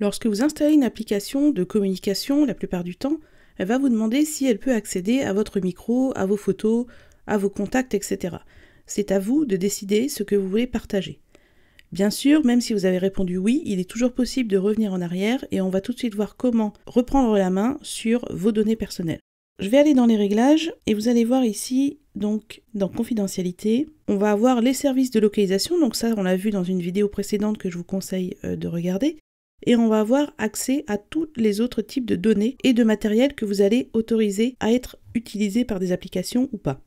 Lorsque vous installez une application de communication, la plupart du temps, elle va vous demander si elle peut accéder à votre micro, à vos photos, à vos contacts, etc. C'est à vous de décider ce que vous voulez partager. Bien sûr, même si vous avez répondu oui, il est toujours possible de revenir en arrière et on va tout de suite voir comment reprendre la main sur vos données personnelles. Je vais aller dans les réglages et vous allez voir ici, donc dans confidentialité, on va avoir les services de localisation. Donc ça, on l'a vu dans une vidéo précédente que je vous conseille euh, de regarder et on va avoir accès à tous les autres types de données et de matériel que vous allez autoriser à être utilisés par des applications ou pas.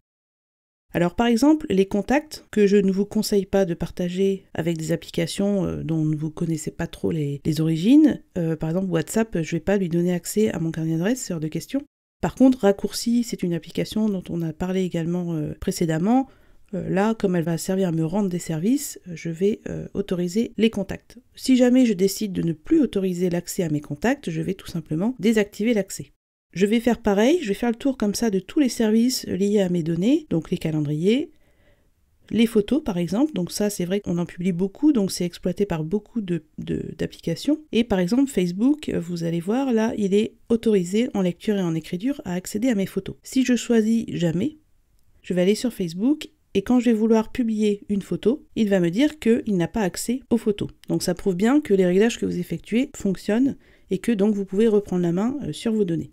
Alors par exemple, les contacts que je ne vous conseille pas de partager avec des applications euh, dont vous ne connaissez pas trop les, origines, euh, par exemple WhatsApp, je ne vais pas lui donner accès à mon carnet d'adresse, hors de question. Par contre, Raccourci, c'est une application dont on a parlé également euh, précédemment. Euh, là, comme elle va servir à me rendre des services, euh, je vais euh, autoriser les contacts. Si jamais je décide de ne plus autoriser l'accès à mes contacts, je vais tout simplement désactiver l'accès. Je vais faire pareil, je vais faire le tour comme ça de tous les services liés à mes données, donc les calendriers, les photos par exemple, donc ça c'est vrai qu'on en publie beaucoup, donc c'est exploité par beaucoup d'applications. De, et par exemple Facebook, vous allez voir, là il est autorisé en lecture et en écriture à accéder à mes photos. Si je choisis jamais, je vais aller sur Facebook et quand je vais vouloir publier une photo, il va me dire qu'il n'a pas accès aux photos. Donc ça prouve bien que les réglages que vous effectuez fonctionnent et que donc vous pouvez reprendre la main euh, sur vos données.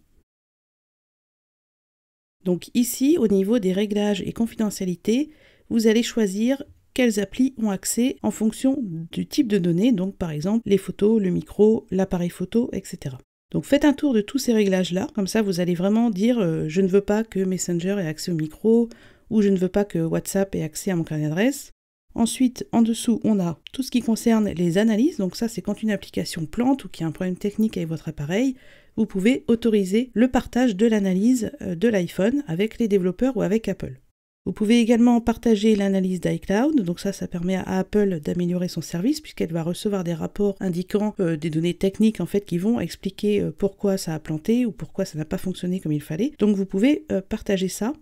Donc ici, au niveau des réglages et confidentialité, vous allez choisir quelles applis ont accès en fonction du type de données, donc par exemple les photos, le micro, l'appareil photo, etc. Donc faites un tour de tous ces réglages-là, comme ça vous allez vraiment dire euh, je ne veux pas que Messenger ait accès au micro ou je ne veux pas que WhatsApp ait accès à mon carnet d'adresse. Ensuite, en dessous, on a tout ce qui concerne les analyses. Donc ça, c'est quand une application plante ou qu'il y a un problème technique avec votre appareil, vous pouvez autoriser le partage de l'analyse euh, de l'iPhone avec les développeurs ou avec Apple. Vous pouvez également partager l'analyse d'iCloud, donc ça, ça permet à Apple d'améliorer son service puisqu'elle va recevoir des rapports indiquant euh, des données techniques en fait qui vont expliquer euh, pourquoi ça a planté ou pourquoi ça n'a pas fonctionné comme il fallait. Donc vous pouvez partager ça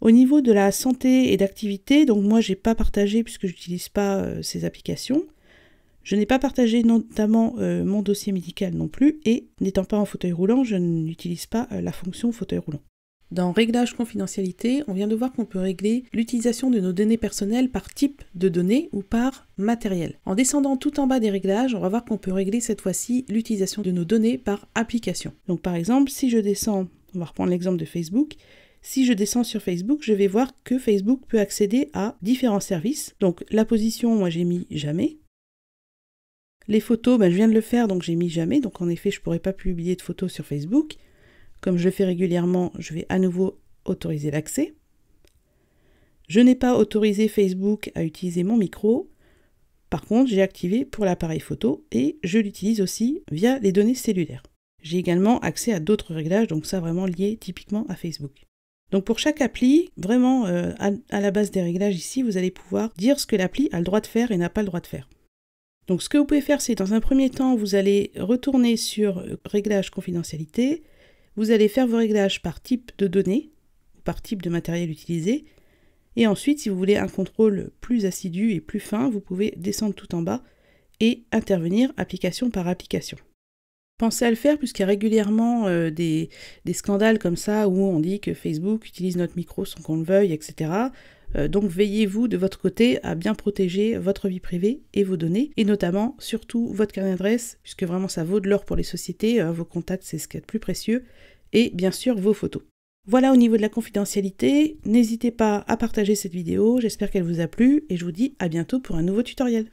au niveau de la santé et d'activité, donc moi j'ai pas partagé puisque j'utilise pas euh, ces applications. Je n'ai pas partagé notamment euh, mon dossier médical non plus et n'étant pas en fauteuil roulant, je n'utilise pas euh, la fonction fauteuil roulant. Dans Réglage confidentialité, on vient de voir qu'on peut régler l'utilisation de nos données personnelles par type de données ou par matériel. En descendant tout en bas des réglages, on va voir qu'on peut régler cette fois-ci l'utilisation de nos données par application. Donc par exemple, si je descends, on va reprendre l'exemple de Facebook, si je descends sur Facebook, je vais voir que Facebook peut accéder à différents services. Donc la position, moi j'ai mis jamais. Les photos, ben, je viens de le faire, donc j'ai mis jamais. Donc en effet, je ne pourrais pas publier de photos sur Facebook. Comme je le fais régulièrement, je vais à nouveau autoriser l'accès. Je n'ai pas autorisé Facebook à utiliser mon micro. Par contre, j'ai activé pour l'appareil photo et je l'utilise aussi via les données cellulaires. J'ai également accès à d'autres réglages, donc ça vraiment lié typiquement à Facebook. Donc pour chaque appli, vraiment euh, à, la base des réglages ici, vous allez pouvoir dire ce que l'appli a le droit de faire et n'a pas le droit de faire. Donc ce que vous pouvez faire, c'est dans un premier temps, vous allez retourner sur euh, Réglages confidentialité, vous allez faire vos réglages par type de données, ou par type de matériel utilisé, et ensuite, si vous voulez un contrôle plus assidu et plus fin, vous pouvez descendre tout en bas et intervenir application par application. Pensez à le faire puisqu'il y a régulièrement euh, des, scandales comme ça où on dit que Facebook utilise notre micro sans qu'on le veuille, etc. Euh, donc veillez-vous de votre côté à bien protéger votre vie privée et vos données, et notamment surtout votre carnet d'adresse, puisque vraiment ça vaut de l'or pour les sociétés, euh, vos contacts c'est ce qu'il y a de plus précieux, et bien sûr vos photos. Voilà au niveau de la confidentialité, n'hésitez pas à partager cette vidéo, j'espère qu'elle vous a plu, et je vous dis à bientôt pour un nouveau tutoriel.